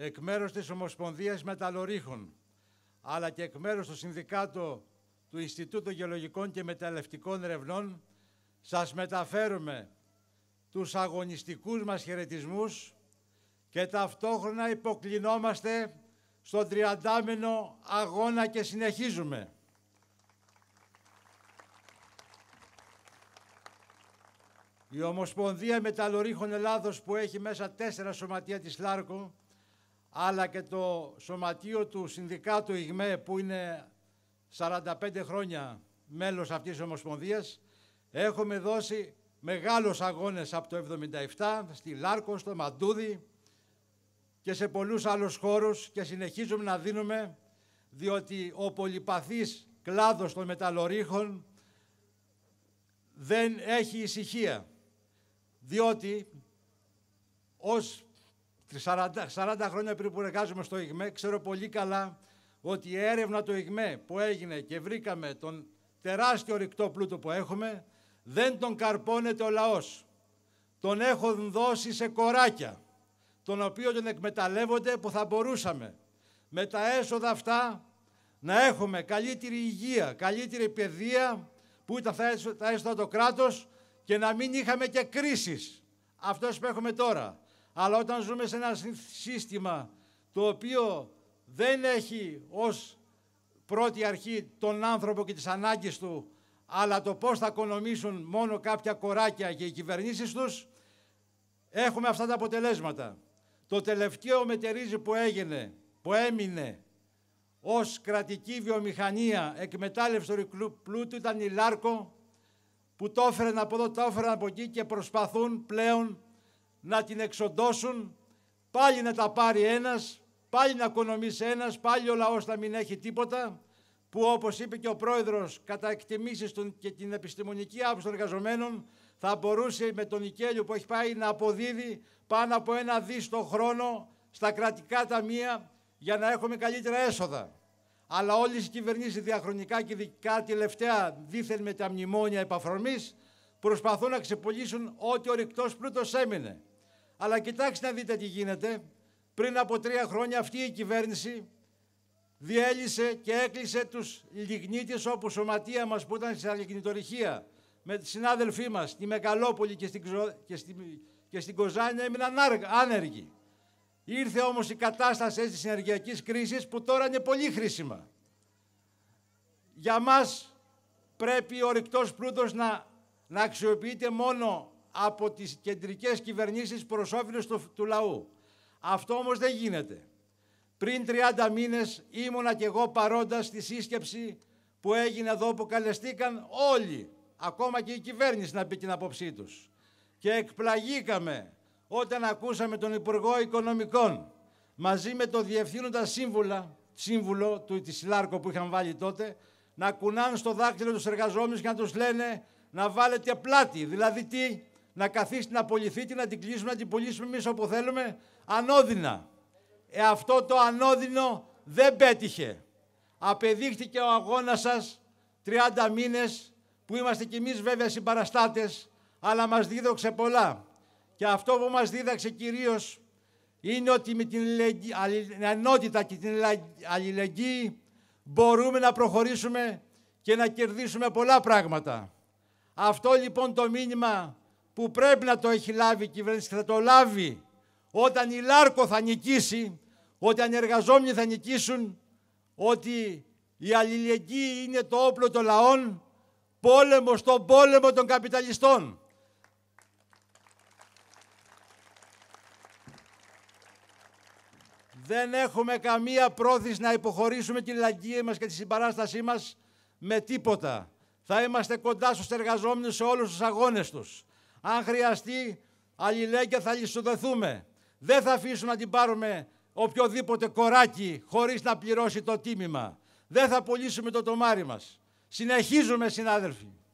εκ μέρους της Ομοσπονδίας Μεταλλορίχων, αλλά και εκ μέρους του Συνδικάτου του Ινστιτούτου Γεωλογικών και Μεταλλευτικών Ερευνών, σας μεταφέρουμε τους αγωνιστικούς μας χαιρετισμούς και ταυτόχρονα υποκλεινόμαστε στον τριαντάμινο αγώνα και συνεχίζουμε. Η Ομοσπονδία Μεταλλορίχων Ελλάδος που έχει μέσα τέσσερα σωματεία της Λάρκο αλλά και το σωματείο του Συνδικάτου ΙΓΜΕ που είναι 45 χρόνια μέλος αυτής της Ομοσπονδίας έχουμε δώσει μεγάλους αγώνες από το 1977 στη Λάρκο, στο Μαντούδι και σε πολλούς άλλους χώρους και συνεχίζουμε να δίνουμε διότι ο πολυπαθής κλάδος των μεταλλορίχων δεν έχει ησυχία διότι ως 40, 40 χρόνια πριν που εργάζομαι στο ΙΓΜΕ, ξέρω πολύ καλά ότι η έρευνα του ΙΓΜΕ που έγινε και βρήκαμε τον τεράστιο ρηκτό πλούτο που έχουμε, δεν τον καρπώνεται ο λαός. Τον έχουν δώσει σε κοράκια, τον οποίο τον εκμεταλλεύονται που θα μπορούσαμε. Με τα έσοδα αυτά να έχουμε καλύτερη υγεία, καλύτερη παιδεία, που ήταν τα έσοδα το κράτος και να μην είχαμε και κρίσεις. Αυτός που έχουμε τώρα. Αλλά όταν ζούμε σε ένα σύστημα το οποίο δεν έχει ως πρώτη αρχή τον άνθρωπο και τις ανάγκες του, αλλά το πώς θα οικονομήσουν μόνο κάποια κοράκια και οι κυβερνήσεις τους, έχουμε αυτά τα αποτελέσματα. Το τελευταίο μετερίζει που έγινε, που έμεινε ως κρατική βιομηχανία εκμετάλλευση του πλούτου ήταν η Λάρκο, που το έφεραν από εδώ, το έφεραν από εκεί και προσπαθούν πλέον να την εξοντώσουν, πάλι να τα πάρει ένας, πάλι να οικονομήσει ένας, πάλι ο λαός να μην έχει τίποτα, που όπως είπε και ο πρόεδρος, κατά εκτιμήσεις και την επιστημονική άποψη των εργαζομένων, θα μπορούσε με τον Ικέλιο που έχει πάει να αποδίδει πάνω από ένα δις το χρόνο στα κρατικά ταμεία για να έχουμε καλύτερα έσοδα. Αλλά όλες οι κυβερνήσεις διαχρονικά και ειδικά τελευταία δίθεν με τα μνημόνια επαφρομής προσπαθούν να ξεπολύσουν ό,τι ο ρηκτός πλούτος έμεινε. Αλλά κοιτάξτε να δείτε τι γίνεται. Πριν από τρία χρόνια αυτή η κυβέρνηση διέλυσε και έκλεισε τους λιγνίτες όπου σωματεία μας που ήταν στην λιγνητορυχεία με τη συνάδελφή μας, τη Μεγαλόπολη και στην, και στην, και στην Κοζάνη έμειναν άνεργοι. Ήρθε όμως η κατάσταση της ενεργειακής κρίσης που τώρα είναι πολύ χρήσιμα. Για μας πρέπει ο ρηκτός πλούτος να, να αξιοποιείται μόνο από τις κεντρικές κυβερνήσεις προς όφελος του, λαού. Αυτό όμως δεν γίνεται. Πριν 30 μήνες ήμουνα και εγώ παρόντας στη σύσκεψη που έγινε εδώ που καλεστήκαν όλοι, ακόμα και η κυβέρνηση να πει την απόψή τους. Και εκπλαγήκαμε όταν ακούσαμε τον Υπουργό Οικονομικών μαζί με το Διευθύνοντα Σύμβουλα, Σύμβουλο του της που είχαν βάλει τότε να κουνάνε στο δάκτυλο τους εργαζόμενους και να τους λένε να βάλετε πλάτη. Δηλαδή τι, να καθίσει να απολυθεί και να την κλείσουμε, να την πουλήσουμε εμείς όπου θέλουμε, ανώδυνα. Ε, αυτό το ανώδυνο δεν πέτυχε. Απεδείχθηκε ο αγώνας σας 30 μήνες που είμαστε κι εμείς βέβαια συμπαραστάτες, αλλά μας δίδοξε πολλά. Και αυτό που μας δίδαξε κυρίως είναι ότι με την ενότητα και την αλληλεγγύη μπορούμε να προχωρήσουμε και να κερδίσουμε πολλά πράγματα. Αυτό λοιπόν το μήνυμα που πρέπει να το έχει λάβει η κυβέρνηση και θα το λάβει όταν η Λάρκο θα νικήσει, όταν οι εργαζόμενοι θα νικήσουν, ότι η αλληλεγγύη είναι το όπλο των λαών, πόλεμο στον πόλεμο των καπιταλιστών. Δεν έχουμε καμία πρόθεση να υποχωρήσουμε τη λαγγύη μας και τη συμπαράστασή μας με τίποτα. Θα είμαστε κοντά στους εργαζόμενους σε όλους τους αγώνες τους. Αν χρειαστεί, αλληλέγγυα θα λυσοδεθούμε. Δεν θα αφήσουμε να την πάρουμε οποιοδήποτε κοράκι χωρίς να πληρώσει το τίμημα. Δεν θα πουλήσουμε το τομάρι μας. Συνεχίζουμε, συνάδελφοι.